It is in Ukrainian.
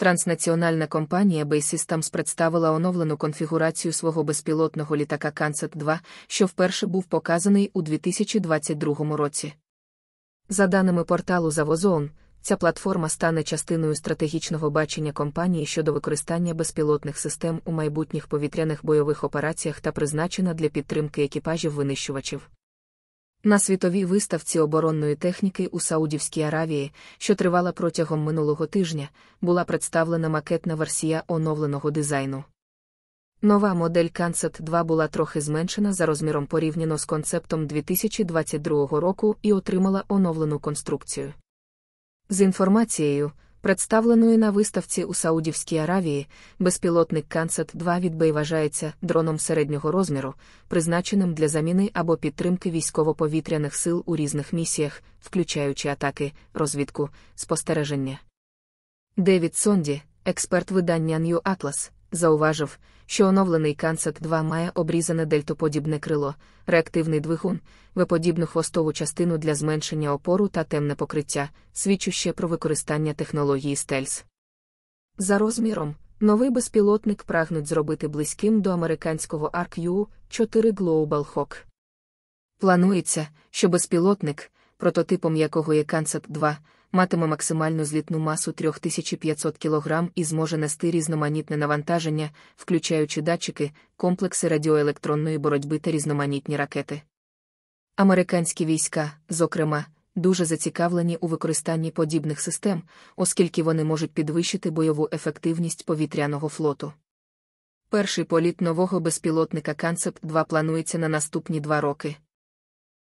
Транснаціональна компанія Bay Systems представила оновлену конфігурацію свого безпілотного літака Kansat 2, що вперше був показаний у 2022 році. За даними порталу Завозон, ця платформа стане частиною стратегічного бачення компанії щодо використання безпілотних систем у майбутніх повітряних бойових операціях та призначена для підтримки екіпажів винищувачів. На світовій виставці оборонної техніки у Саудівській Аравії, що тривала протягом минулого тижня, була представлена макетна версія оновленого дизайну. Нова модель Concept 2 була трохи зменшена за розміром порівняно з концептом 2022 року і отримала оновлену конструкцію. З інформацією, представленої на виставці у Саудівській Аравії, безпілотник Кансет 2 відбей вважається дроном середнього розміру, призначеним для заміни або підтримки військово-повітряних сил у різних місіях, включаючи атаки, розвідку, спостереження. Девід Сонді, експерт видання New Atlas, зауважив, що оновлений Кансак 2 має обрізане дельтоподібне крило, реактивний двигун, виподібну хвостову частину для зменшення опору та темне покриття, свідчуще про використання технології стельс. За розміром, новий безпілотник прагнуть зробити близьким до американського arcu 4 Global Hawk. Планується, що безпілотник, прототипом якого є Кансат 2, матиме максимальну злітну масу 3500 кг і зможе нести різноманітне навантаження, включаючи датчики, комплекси радіоелектронної боротьби та різноманітні ракети. Американські війська, зокрема, дуже зацікавлені у використанні подібних систем, оскільки вони можуть підвищити бойову ефективність повітряного флоту. Перший політ нового безпілотника Concept 2 планується на наступні два роки.